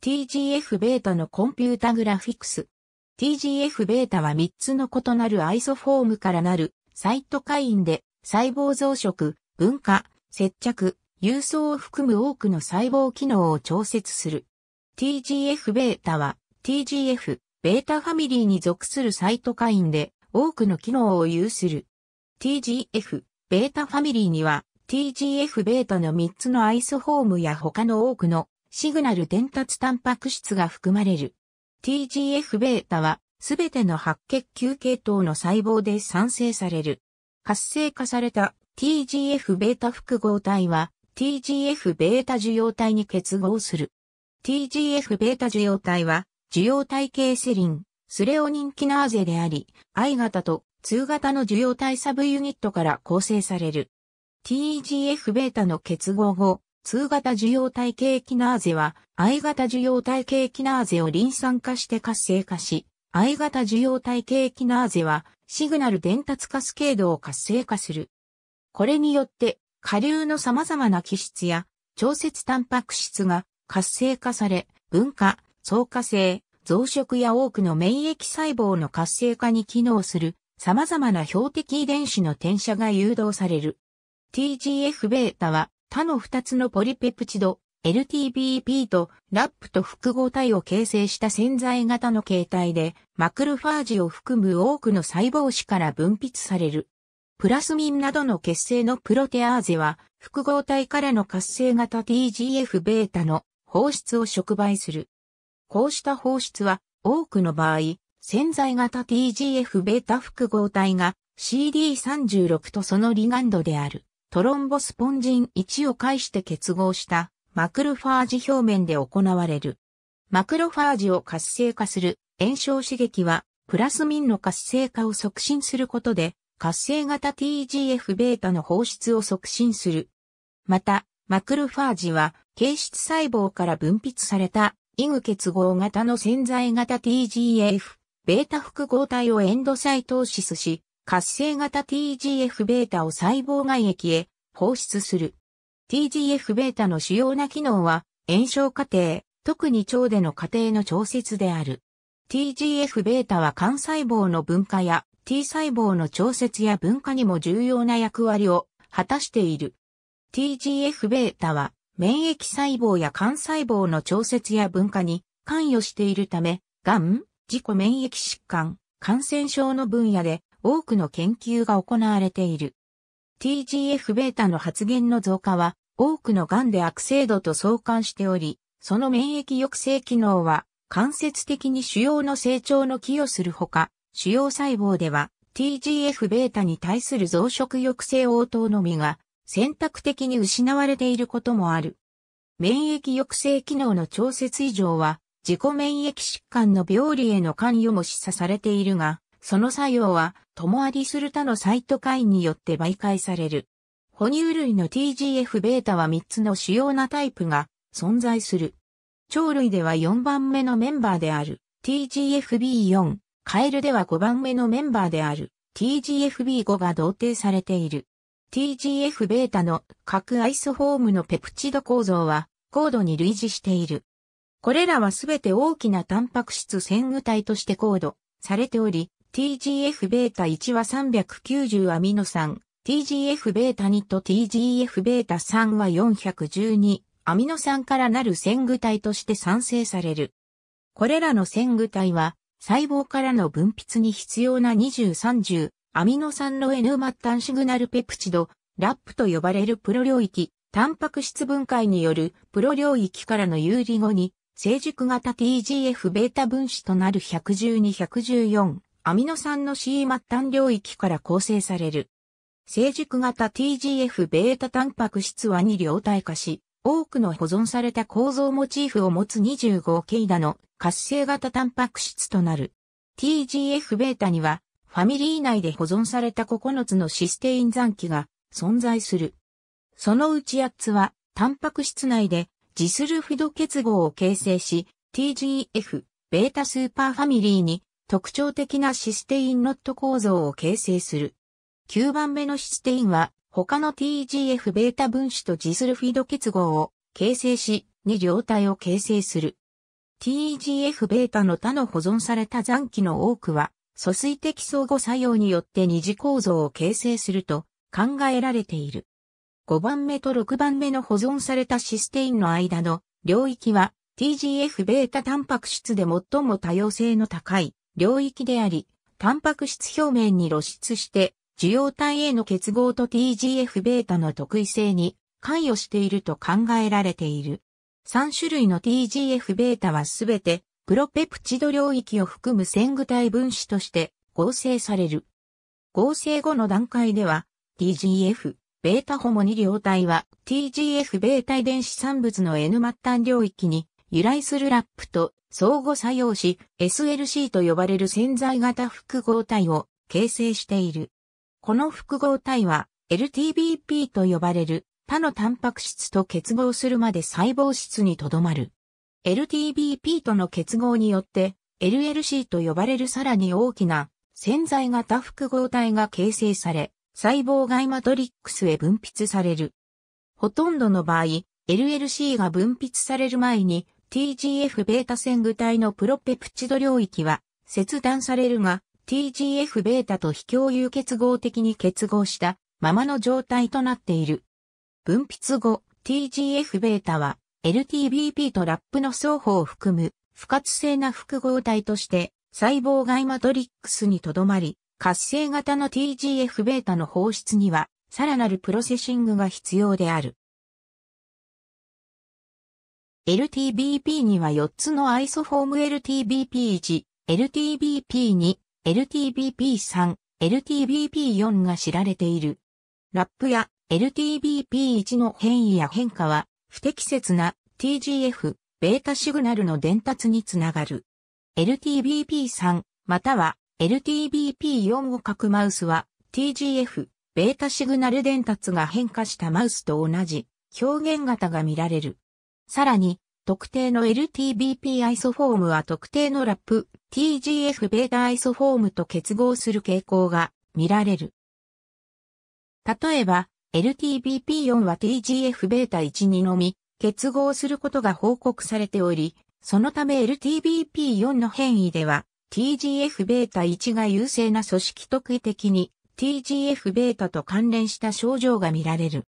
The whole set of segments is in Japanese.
TGF ベータのコンピュータグラフィックス。TGF ベータは3つの異なるアイソフォームからなるサイトカインで細胞増殖、分化、接着、郵送を含む多くの細胞機能を調節する。TGF ベータは TGF ベータファミリーに属するサイトカインで多くの機能を有する。TGF ベータファミリーには TGF ベータの3つのアイソフォームや他の多くのシグナル伝達タンパク質が含まれる。TGF-β は、すべての白血球系統の細胞で産生される。活性化された TGF-β 複合体は TGF-β 受容体に結合する。TGF-β 受容体は受容体系セリン、スレオニンキナーゼであり、I 型と2型の受容体サブユニットから構成される。TGF-β の結合後、2型受容体系キナーゼは、I 型受容体系キナーゼをリン酸化して活性化し、I 型受容体系キナーゼは、シグナル伝達カスケードを活性化する。これによって、下流の様々な基質や、調節タンパク質が活性化され、分化、相加性、増殖や多くの免疫細胞の活性化に機能する様々な標的遺伝子の転写が誘導される。TGF-β は他の2つのポリペプチド、LTBP とラップと複合体を形成した潜在型の形態で、マクロファージを含む多くの細胞子から分泌される。プラスミンなどの結成のプロテアーゼは、複合体からの活性型 TGF-β の放出を触媒する。こうした放出は、多くの場合、潜在型 TGF-β 複合体が CD36 とそのリガンドである。トロンボスポンジン1を介して結合したマクロファージ表面で行われる。マクロファージを活性化する炎症刺激はプラスミンの活性化を促進することで活性型 TGF-β の放出を促進する。また、マクロファージは形質細胞から分泌されたイグ結合型の潜在型 TGF、β 複合体をエンドサイトーシスし、活性型 TGF-β を細胞外液へ放出する。TGF-β の主要な機能は、炎症過程、特に腸での過程の調節である。TGF-β は肝細胞の分化や T 細胞の調節や分化にも重要な役割を果たしている。TGF-β は免疫細胞や肝細胞の調節や分化に関与しているため、癌、自己免疫疾患、感染症の分野で多くの研究が行われている。TGF-β の発現の増加は、多くの癌で悪性度と相関しており、その免疫抑制機能は、間接的に腫瘍の成長の寄与するほか、腫瘍細胞では TGF-β に対する増殖抑制応答のみが選択的に失われていることもある。免疫抑制機能の調節異常は自己免疫疾患の病理への関与も示唆されているが、その作用は、共ありする他のサイトカインによって媒介される。哺乳類の TGF-β は3つの主要なタイプが存在する。鳥類では4番目のメンバーである TGFB4、カエルでは5番目のメンバーである TGFB5 が同定されている。TGF-β の核アイソフォームのペプチド構造は高度に類似している。これらはすべて大きなタンパク質線具体として高度されており、TGF-β1 は390アミノ酸、TGF-β2 と TGF-β3 は412アミノ酸からなる線具体として産生される。これらの線具体は細胞からの分泌に必要な2030アミノ酸の N 末端シグナルペプチド、ラップと呼ばれるプロ領域、タンパク質分解によるプロ領域からの有利後に成熟型 TGF-β 分子となる112-114アミノ酸の C 末端領域から構成される。成熟型 TGF-β タンパク質は2両体化し、多くの保存された構造モチーフを持つ2 5系だの活性型タンパク質となる。TGF-β にはファミリー内で保存された9つのシステイン残機が存在する。そのうち8つはタンパク質内でジスルフィド結合を形成し、TGF、ベータスーパーファミリーに特徴的なシステインノット構造を形成する。9番目のシステインは他の TGF-β 分子とジスルフィード結合を形成し、二状態を形成する。TGF-β の他の保存された残機の多くは、疎水的相互作用によって二次構造を形成すると考えられている。5番目と6番目の保存されたシステインの間の領域は TGF-β タンパク質で最も多様性の高い領域であり、タンパク質表面に露出して、受容体への結合と TGF-β の特異性に関与していると考えられている。3種類の TGF-β はすべて、プロペプチド領域を含む線具体分子として合成される。合成後の段階では、TGF、ベータホモ2両体は TGF ベータ遺伝子産物の N 末端領域に由来するラップと相互作用し SLC と呼ばれる潜在型複合体を形成している。この複合体は LTBP と呼ばれる他のタンパク質と結合するまで細胞質にとどまる。LTBP との結合によって LLC と呼ばれるさらに大きな潜在型複合体が形成され、細胞外マトリックスへ分泌される。ほとんどの場合、LLC が分泌される前に TGF ベータ線具体のプロペプチド領域は切断されるが TGF ベータと非共有結合的に結合したままの状態となっている。分泌後 TGF ベータは LTBP とラップの双方を含む不活性な複合体として細胞外マトリックスにとどまり活性型の TGF ベータの放出にはさらなるプロセッシングが必要である。LTBP には4つのアイソフォーム LTBP1、LTBP2、LTBP3、LTBP4 が知られている。ラップや LTBP1 の変異や変化は不適切な TGF、ベータシグナルの伝達につながる。LTBP3 または LTBP4 を書くマウスは TGF、ベータシグナル伝達が変化したマウスと同じ表現型が見られる。さらに、特定の LTBP アイソフォームは特定のラップ TGF β アイソフォームと結合する傾向が見られる。例えば、LTBP4 は TGF β 1にのみ結合することが報告されており、そのため LTBP4 の変異では TGF β 1が優勢な組織特異的に TGF β と関連した症状が見られる。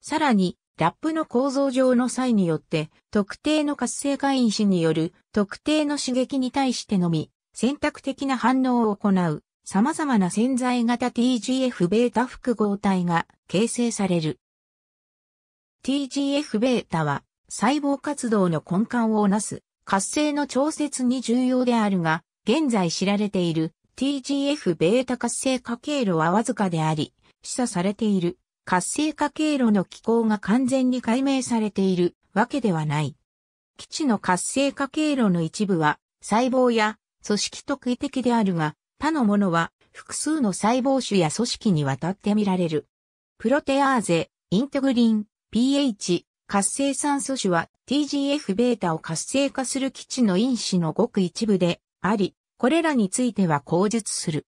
さらにラップの構造上の際によって、特定の活性化因子による特定の刺激に対してのみ、選択的な反応を行う、様々な潜在型 TGF-β 複合体が形成される。TGF-β は細胞活動の根幹をなす活性の調節に重要であるが、現在知られている TGF-β 活性化経路はわずかであり、示唆されている活性化経路の機構が完全に解明されているわけではない。基地の活性化経路の一部は細胞や組織特異的であるが、他のものは複数の細胞種や組織にわたって見られる。プロテアーゼ、イントグリン、pH、活性酸素種は TGF-β を活性化する基地の因子のごく一部であり、これらについては口述する。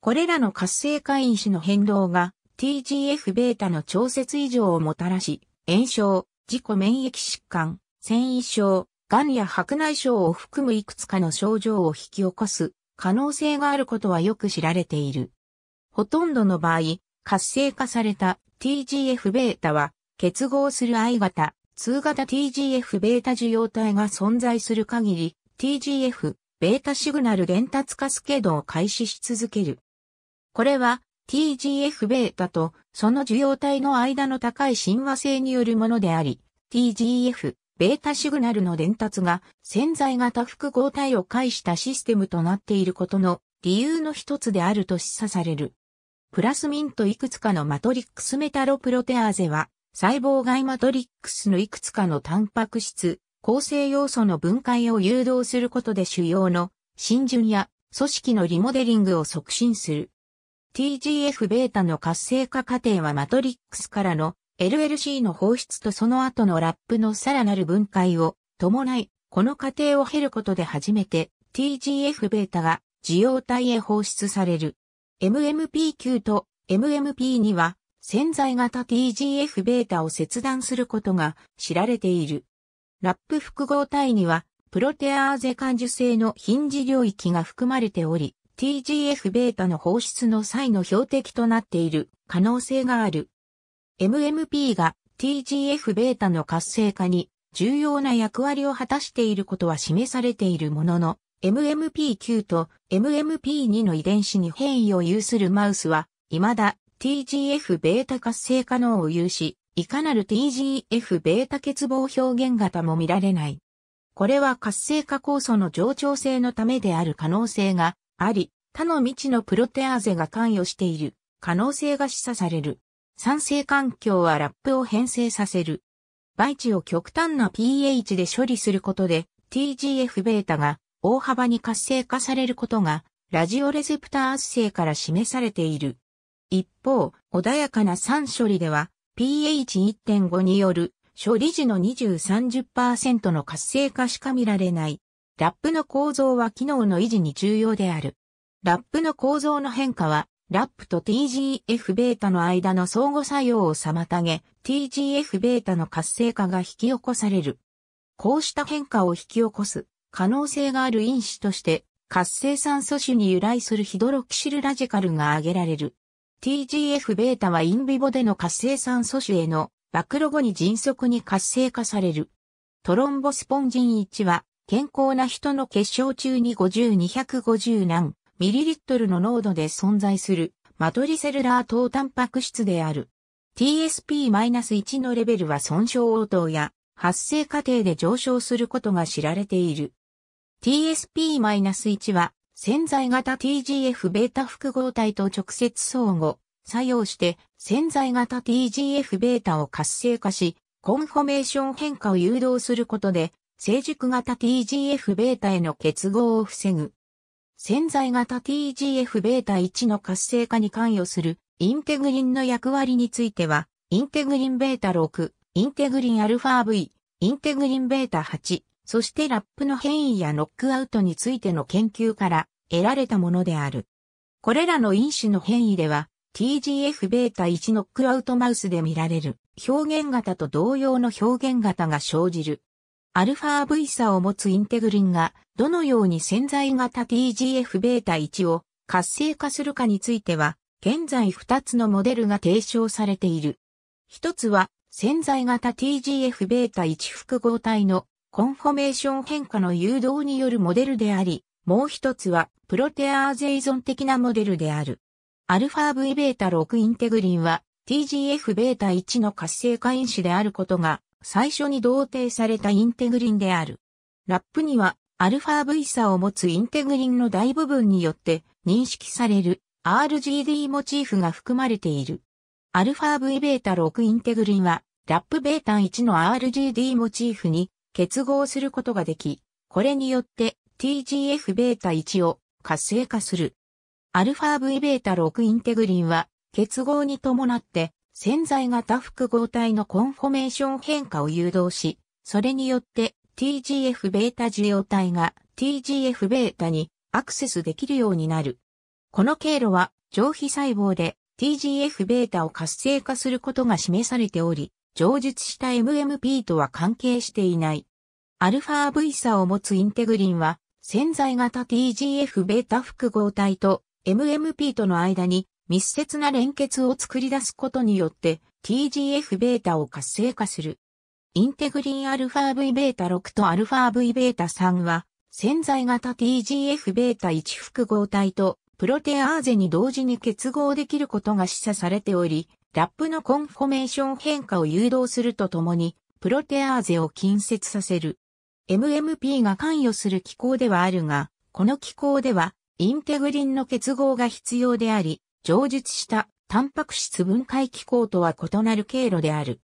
これらの活性化因子の変動が TGF-β の調節異常をもたらし、炎症、自己免疫疾患、繊維症、癌や白内障を含むいくつかの症状を引き起こす可能性があることはよく知られている。ほとんどの場合、活性化された TGF-β は結合する I 型、2型 TGF-β 受容体が存在する限り TGF-β シグナル伝達カスケードを開始し続ける。これは TGF-β とその受容体の間の高い親和性によるものであり、TGF-β シグナルの伝達が潜在型複合体を介したシステムとなっていることの理由の一つであると示唆される。プラスミンといくつかのマトリックスメタロプロテアーゼは、細胞外マトリックスのいくつかのタンパク質、構成要素の分解を誘導することで主要の浸潤や組織のリモデリングを促進する。TGF ベータの活性化過程はマトリックスからの LLC の放出とその後のラップのさらなる分解を伴い、この過程を経ることで初めて TGF ベータが受容体へ放出される。MMP9 と m m p には潜在型 TGF ベータを切断することが知られている。ラップ複合体にはプロテアーゼ感受性のヒンジ領域が含まれており、TGF-β の放出の際の標的となっている可能性がある。MMP が TGF-β の活性化に重要な役割を果たしていることは示されているものの、MMP9 と MMP2 の遺伝子に変異を有するマウスは、未だ TGF-β 活性化能を有し、いかなる TGF-β 欠乏表現型も見られない。これは活性化酵素の冗長性のためである可能性があり、他の未知のプロテアーゼが関与している可能性が示唆される。酸性環境はラップを変性させる。培地を極端な pH で処理することで TGF-β が大幅に活性化されることがラジオレセプター圧性から示されている。一方、穏やかな酸処理では pH1.5 による処理時の20-30%の活性化しか見られない。ラップの構造は機能の維持に重要である。ラップの構造の変化は、ラップと TGF-β の間の相互作用を妨げ、TGF-β の活性化が引き起こされる。こうした変化を引き起こす可能性がある因子として、活性酸素種に由来するヒドロキシルラジカルが挙げられる。TGF-β はインビボでの活性酸素種への暴露後に迅速に活性化される。トロンボスポンジン1は健康な人の結晶中に50-250何ミリリットルの濃度で存在するマトリセルラー糖タンパク質である。TSP-1 のレベルは損傷応答や発生過程で上昇することが知られている。TSP-1 は潜在型 TGF-β 複合体と直接相互作用して潜在型 TGF-β を活性化し、コンフォメーション変化を誘導することで成熟型 TGF β への結合を防ぐ。潜在型 TGF β 1の活性化に関与するインテグリンの役割については、インテグリン β 6、インテグリン αV、インテグリン β 8、そしてラップの変異やノックアウトについての研究から得られたものである。これらの因子の変異では TGF β 1ノックアウトマウスで見られる表現型と同様の表現型が生じる。アルファ V 差を持つインテグリンが、どのように潜在型 TGF-β1 を活性化するかについては、現在2つのモデルが提唱されている。一つは、潜在型 TGF-β1 複合体のコンフォメーション変化の誘導によるモデルであり、もう一つは、プロテアーゼ依存的なモデルである。アルファ V ベータ6インテグリンは TGF ベータ1の活性化因子であることが最初に同定されたインテグリンである。ラップには、アルファ V 差を持つインテグリンの大部分によって認識される RGD モチーフが含まれている。アルファ V β 6インテグリンは、ラップベータ1の RGD モチーフに結合することができ、これによって TGF β 1を活性化する。アルファ V β 6インテグリンは結合に伴って潜在型複合体のコンフォメーション変化を誘導し、それによって TGF-β 受容体が TGF-β にアクセスできるようになる。この経路は上皮細胞で TGF-β を活性化することが示されており、上述した MMP とは関係していない。アルファ V 差を持つインテグリンは、潜在型 TGF-β 複合体と MMP との間に密接な連結を作り出すことによって TGF-β を活性化する。インテグリン αvβ6 と αvβ3 は潜在型 TGF-β1 複合体とプロテアーゼに同時に結合できることが示唆されており、ラップのコンフォメーション変化を誘導するとともに、プロテアーゼを近接させる。MMP が関与する機構ではあるが、この機構では、インテグリンの結合が必要であり、上述したタンパク質分解機構とは異なる経路である。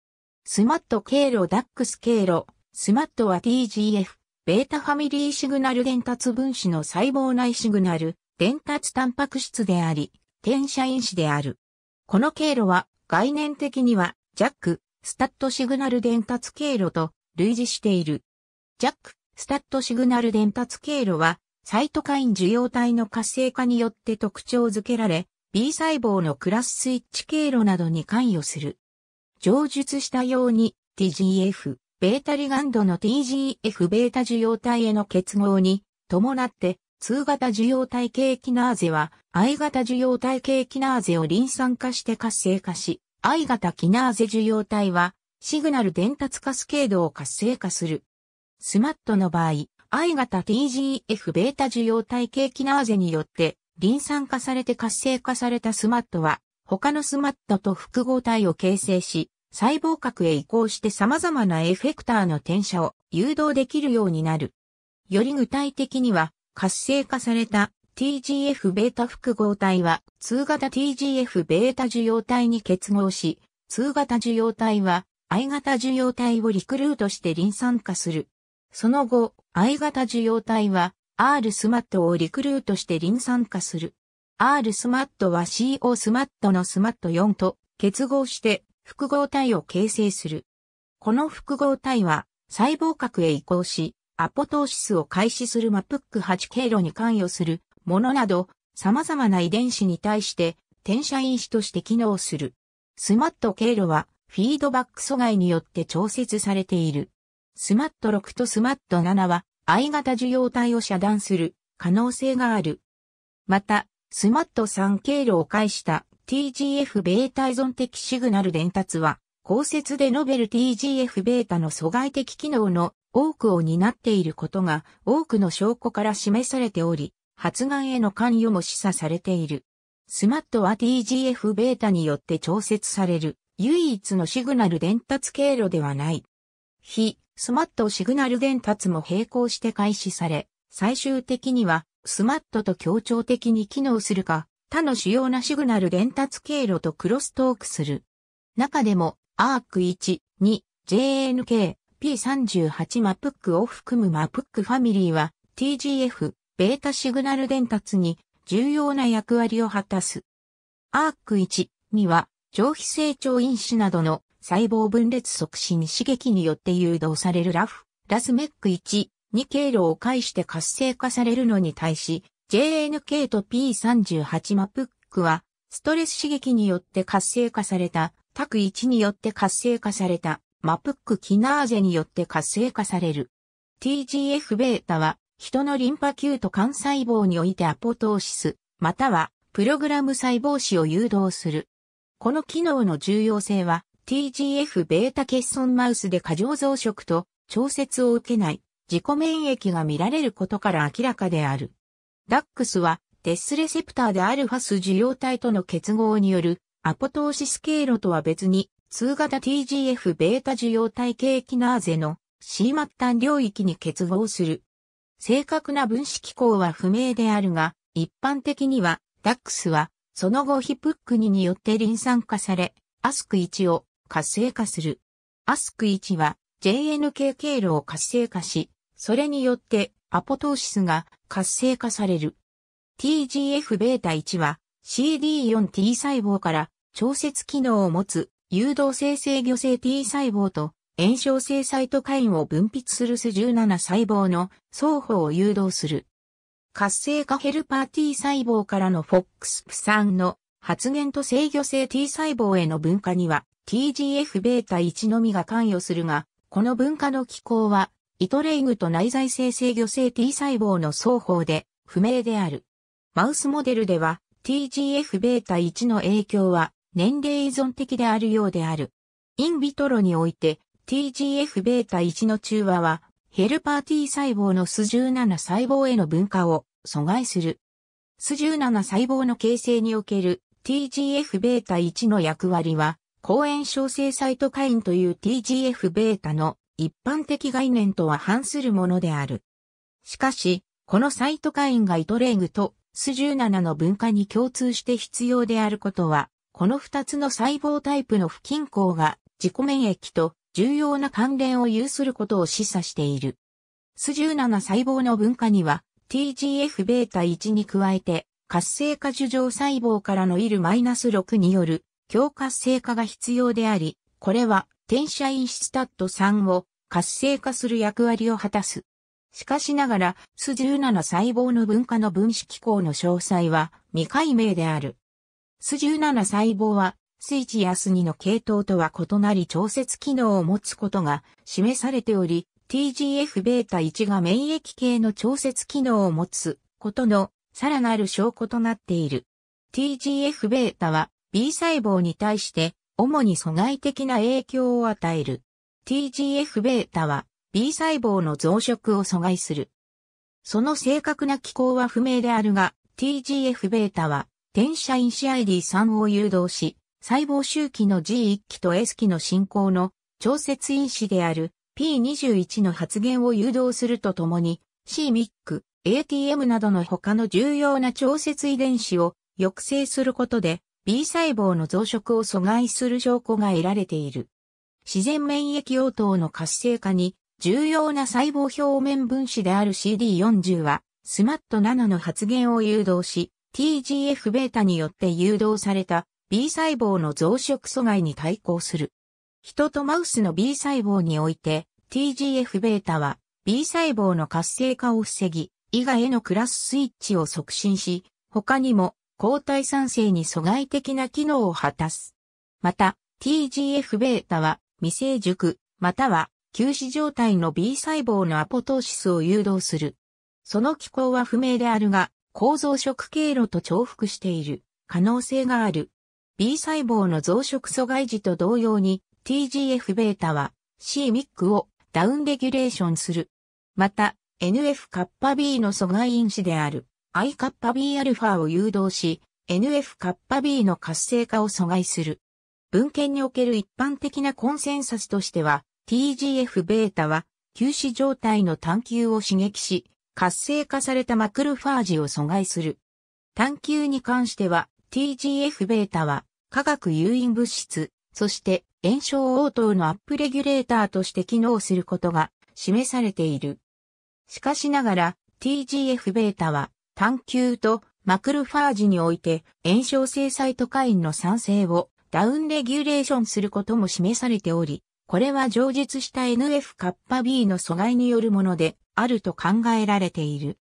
スマット経路ダックス経路、スマットは TGF、ベータファミリーシグナル伝達分子の細胞内シグナル、伝達タンパク質であり、転写因子である。この経路は概念的には JAK、スタットシグナル伝達経路と類似している。JAK、スタットシグナル伝達経路はサイトカイン受容体の活性化によって特徴づけられ、B 細胞のクラススイッチ経路などに関与する。上述したように TGF、β リガンドの TGF β 受容体への結合に伴って2型受容体系キナーゼは I 型受容体系キナーゼをリン酸化して活性化し、I 型キナーゼ受容体はシグナル伝達カスケードを活性化する。スマットの場合、I 型 TGF β 受容体系キナーゼによってン酸化されて活性化されたスマットは、他のスマットと複合体を形成し、細胞核へ移行して様々なエフェクターの転写を誘導できるようになる。より具体的には、活性化された TGF-β 複合体は、通型 TGF-β 受容体に結合し、通型受容体は、I 型受容体をリクルートして臨酸化する。その後、I 型受容体は、R スマットをリクルートして臨酸化する。R スマットは CO スマットのスマット4と結合して複合体を形成する。この複合体は細胞核へ移行し、アポトーシスを開始するマプック8経路に関与するものなど様々な遺伝子に対して転写因子として機能する。スマット経路はフィードバック阻害によって調節されている。スマット6とスマット7は I 型受容体を遮断する可能性がある。また、スマット3経路を介した TGF-β 依存的シグナル伝達は、公設でノベル TGF-β の阻害的機能の多くを担っていることが多くの証拠から示されており、発がんへの関与も示唆されている。スマットは TGF-β によって調節される唯一のシグナル伝達経路ではない。非スマットシグナル伝達も並行して開始され、最終的にはスマットと協調的に機能するか、他の主要なシグナル伝達経路とクロストークする。中でも、アーク1、2、JNK、P38 マプックを含むマプックファミリーは TGF、ベータシグナル伝達に重要な役割を果たす。アーク1、2は、上皮成長因子などの細胞分裂促進刺激によって誘導されるラフ、ラスメック1、2経路を介して活性化されるのに対し、JNK と P38 マプックは、ストレス刺激によって活性化された、タク1によって活性化された、マプックキナーゼによって活性化される。TGF-β は、人のリンパ球と肝細胞においてアポトーシス、またはプログラム細胞子を誘導する。この機能の重要性は TGF ベータ欠損マウスで過剰増殖と調節を受けない自己免疫が見られることから明らかである。DAX はデスレセプターでアルファス受容体との結合によるアポトーシス経路とは別に通型 TGF ベータ受容体系キナーゼの C 末端領域に結合する。正確な分子機構は不明であるが、一般的には DAX はその後ヒプック2によって臨酸化され、アスク1を活性化する。アスク1は JNK 経路を活性化し、それによってアポトーシスが活性化される。TGF-β1 は CD4T 細胞から調節機能を持つ誘導性制御性 T 細胞と炎症性サイトカインを分泌するス17細胞の双方を誘導する。活性化ヘルパー T 細胞からの FOXP3 の発現と制御性 T 細胞への分化には TGF-β1 のみが関与するが、この分化の機構は、イトレイグと内在性制魚性 T 細胞の双方で不明である。マウスモデルでは TGF-β1 の影響は年齢依存的であるようである。インビトロにおいて TGF-β1 の中和はヘルパー T 細胞のス17細胞への分化を阻害する。ス17細胞の形成における TGF-β1 の役割は公園症性サイトカインという TGF ベータの一般的概念とは反するものである。しかし、このサイトカインがイトレーグとス17の分化に共通して必要であることは、この二つの細胞タイプの不均衡が自己免疫と重要な関連を有することを示唆している。ス17細胞の分化には TGF ベータ1に加えて活性化樹状細胞からのイル -6 による強活性化が必要であり、これは転写インシタット3を活性化する役割を果たす。しかしながら、ス1 7細胞の分化の分子機構の詳細は未解明である。ス1 7細胞は、スイチやス2の系統とは異なり調節機能を持つことが示されており、TGF-β1 が免疫系の調節機能を持つことのさらなる証拠となっている。TGF-β は B 細胞に対して主に阻害的な影響を与える。TGF-β は B 細胞の増殖を阻害する。その正確な機構は不明であるが、TGF-β は転写因子 ID3 を誘導し、細胞周期の G1 期と S 期の進行の調節因子である P21 の発現を誘導するとともに c m i c ATM などの他の重要な調節遺伝子を抑制することで B 細胞の増殖を阻害する証拠が得られている。自然免疫応答の活性化に重要な細胞表面分子である CD40 は SMAT7 の発現を誘導し TGF-β によって誘導された B 細胞の増殖阻害に対抗する。人とマウスの B 細胞において TGF-β は B 細胞の活性化を防ぎ、以外へのクラススイッチを促進し、他にも抗体酸性に阻害的な機能を果たす。また、TGF-β は未成熟、または休止状態の B 細胞のアポトーシスを誘導する。その機構は不明であるが、構造色経路と重複している可能性がある。B 細胞の増殖阻害時と同様に TGF-β は c m i c をダウンレギュレーションする。また NF カッパ B の阻害因子である。I カッパ Bα を誘導し、NF カッパ B の活性化を阻害する。文献における一般的なコンセンサスとしては、TGF β は、休止状態の探求を刺激し、活性化されたマクロファージを阻害する。探求に関しては、TGF β は、化学誘引物質、そして炎症応答のアップレギュレーターとして機能することが示されている。しかしながら TGF β は探求とマクロファージにおいて炎症性サイトカインの産生をダウンレギュレーションすることも示されており、これは上述した n f パ b の阻害によるものであると考えられている。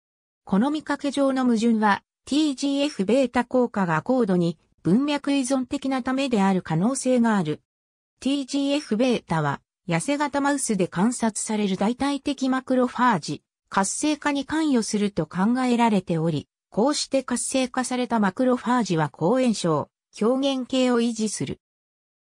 この見かけ上の矛盾は TGF-β 効果が高度に文脈依存的なためである可能性がある。TGF-β は痩せ型マウスで観察される代替的マクロファージ活性化に関与すると考えられており、こうして活性化されたマクロファージは抗炎症、表現系を維持する。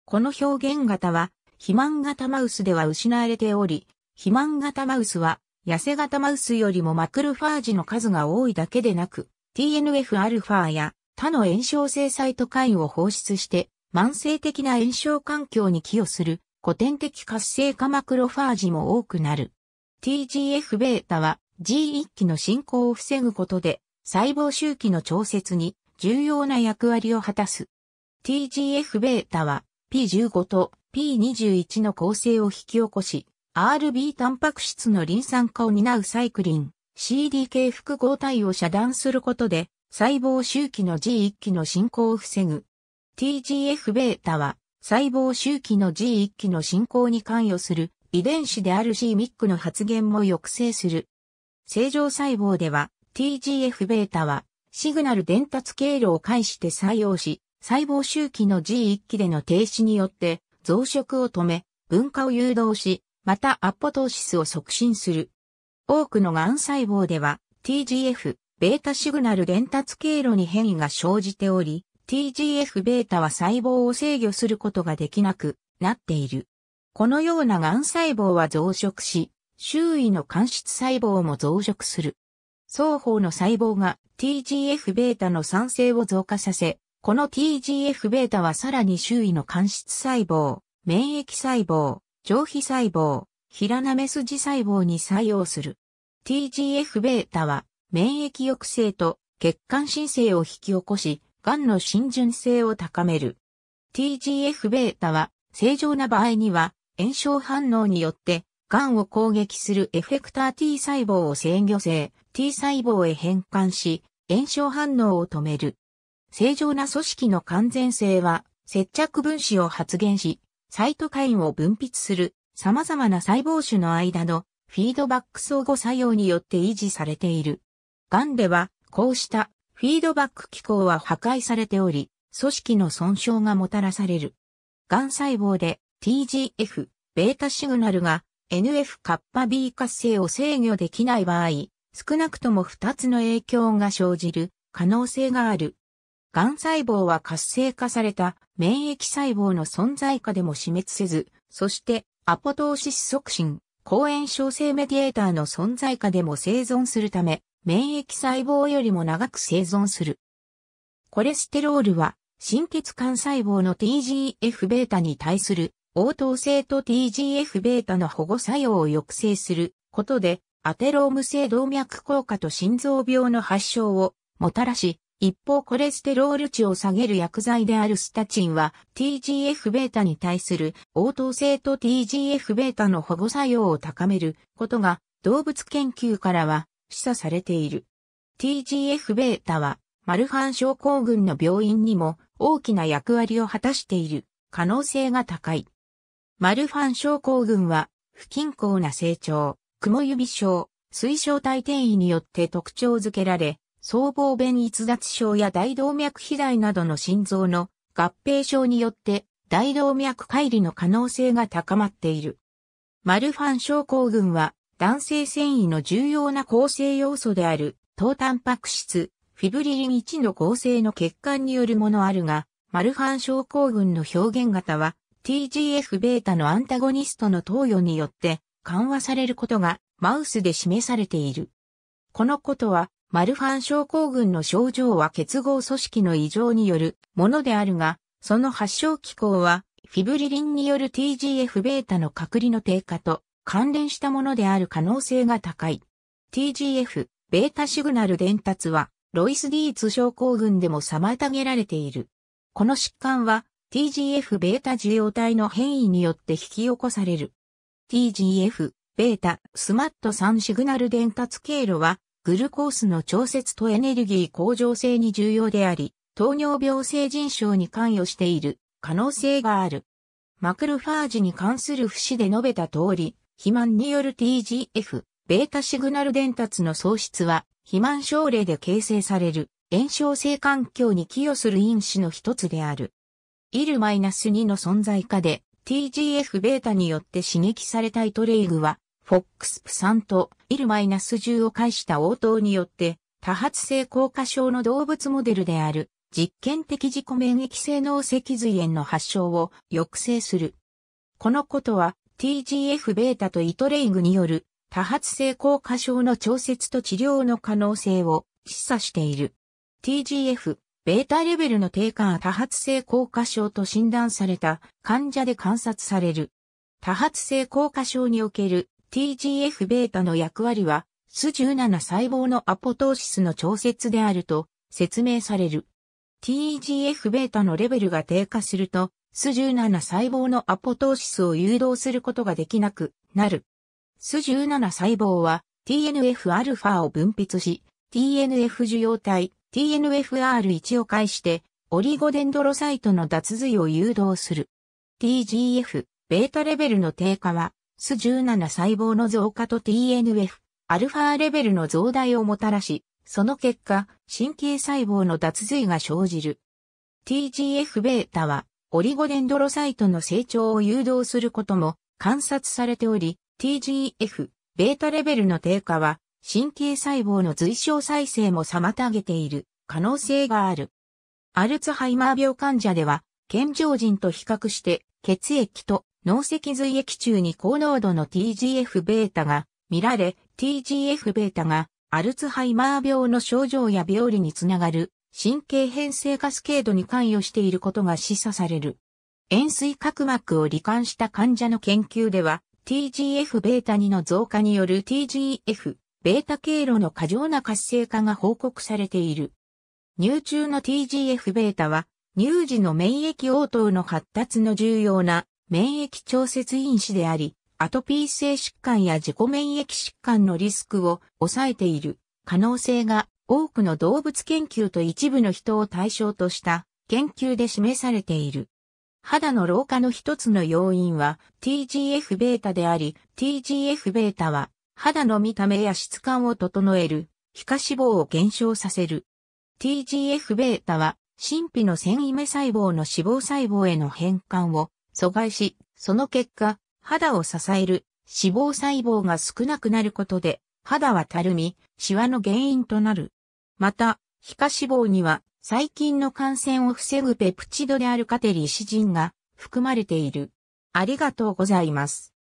この表現型は、肥満型マウスでは失われており、肥満型マウスは、痩せ型マウスよりもマクロファージの数が多いだけでなく、t n f α や他の炎症性サイトカインを放出して、慢性的な炎症環境に寄与する古典的活性化マクロファージも多くなる。TGF-β は G1 期の進行を防ぐことで細胞周期の調節に重要な役割を果たす。TGF-β は P15 と P21 の構成を引き起こし、RB タンパク質のリン酸化を担うサイクリン、CDK 複合体を遮断することで、細胞周期の G1 期の進行を防ぐ。TGF-β は細胞周期の G1 期の進行に関与する遺伝子である c m i c の発現も抑制する。正常細胞では TGF-β はシグナル伝達経路を介して採用し、細胞周期の G1 期での停止によって増殖を止め、分化を誘導し、またアポトーシスを促進する。多くの癌細胞では TGF、β シグナル伝達経路に変異が生じており、TGF-β は細胞を制御することができなくなっている。このような癌細胞は増殖し、周囲の間質細胞も増殖する。双方の細胞が TGF-β の酸性を増加させ、この TGF-β はさらに周囲の間質細胞、免疫細胞、上皮細胞、らなめ筋細胞に作用する。TGF-β は免疫抑制と血管新生を引き起こし、癌の浸潤性を高める。TGF-β は正常な場合には炎症反応によって、癌を攻撃するエフェクター T 細胞を制御性 T 細胞へ変換し、炎症反応を止める。正常な組織の完全性は、接着分子を発現し、サイトカインを分泌する様々な細胞種の間のフィードバック相互作用によって維持されている。癌では、こうしたフィードバック機構は破壊されており、組織の損傷がもたらされる。癌細胞で TGF、ベータシグナルが NF カッパ B 活性を制御できない場合、少なくとも2つの影響が生じる可能性がある。癌細胞は活性化された免疫細胞の存在下でも死滅せず、そしてアポトーシス促進、抗炎症性メディエーターの存在下でも生存するため、免疫細胞よりも長く生存する。コレステロールは、心血管細胞の TGF ベータに対する応答性と TGF-β の保護作用を抑制することで、アテローム性動脈硬化と心臓病の発症をもたらし、一方コレステロール値を下げる薬剤であるスタチンは TGF-β に対する応答性と TGF-β の保護作用を高めることが動物研究からは示唆されている。TGF-β はマルファン症候群の病院にも大きな役割を果たしている可能性が高い。マルファン症候群は、不均衡な成長、雲指症、水晶体転移によって特徴づけられ、僧帽弁逸脱症や大動脈肥大などの心臓の合併症によって大動脈解離の可能性が高まっている。マルファン症候群は男性繊維の重要な構成要素である糖タンパク質、フィブリリン1の合成の欠陥によるものあるが、マルファン症候群の表現型は TGF-β のアンタゴニストの投与によって緩和されることがマウスで示されている。このことは、マルファン症候群の症状は結合組織の異常によるものであるが、その発症機構は、フィブリリンによる TGF-β の隔離の低下と関連したものである可能性が高い。TGF-β シグナル伝達は、ロイス・ディーツ症候群でも妨げられている。この疾患は、TGF β 受容体の変異によって引き起こされる。TGF β スマット3シグナル伝達経路は、グルコースの調節とエネルギー向上性に重要であり、糖尿病性腎症に関与している可能性がある。マクロファージに関する節で述べた通り、肥満による TGF、β シグナル伝達の喪失は、肥満症例で形成される炎症性環境に寄与する因子の一つである。イル -2 の存在下で TGF-β によって刺激されたイトレイグは、FOXP3 とイル -10 を介した応答によって、多発性硬化症の動物モデルである、実験的自己免疫性脳脊髄炎の発症を抑制する。このことは TGF-β とイトレイグによる多発性硬化症の調節と治療の可能性を示唆している。TGF ベータレベルの低下多発性硬化症と診断された患者で観察される。多発性硬化症における TGF-β の役割は、ス17細胞のアポトーシスの調節であると説明される。TGF-β のレベルが低下すると、ス17細胞のアポトーシスを誘導することができなくなる。ス17細胞は TNFα を分泌し、TNF 受容体、TNFR1 を介して、オリゴデンドロサイトの脱髄を誘導する。TGF、ベータレベルの低下は、ス17細胞の増加と TNF、アルファレベルの増大をもたらし、その結果、神経細胞の脱髄が生じる。TGF ベータは、オリゴデンドロサイトの成長を誘導することも観察されており、TGF、ベータレベルの低下は、神経細胞の随床再生も妨げている可能性がある。アルツハイマー病患者では、健常人と比較して血液と脳脊髄液中に高濃度の TGF-β が見られ、TGF-β がアルツハイマー病の症状や病理につながる神経変性カスケードに関与していることが示唆される。塩水角膜を罹患した患者の研究では、TGF-β2 の増加による TGF、ベータ経路の過剰な活性化が報告されている。乳中の TGF ベータは、乳児の免疫応答の発達の重要な免疫調節因子であり、アトピー性疾患や自己免疫疾患のリスクを抑えている可能性が多くの動物研究と一部の人を対象とした研究で示されている。肌の老化の一つの要因は TGF ベータであり、TGF ベータは肌の見た目や質感を整える、皮下脂肪を減少させる。TGF-β は、神秘の繊維目細胞の脂肪細胞への変換を阻害し、その結果、肌を支える脂肪細胞が少なくなることで、肌はたるみ、シワの原因となる。また、皮下脂肪には、細菌の感染を防ぐペプチドであるカテリシジンが含まれている。ありがとうございます。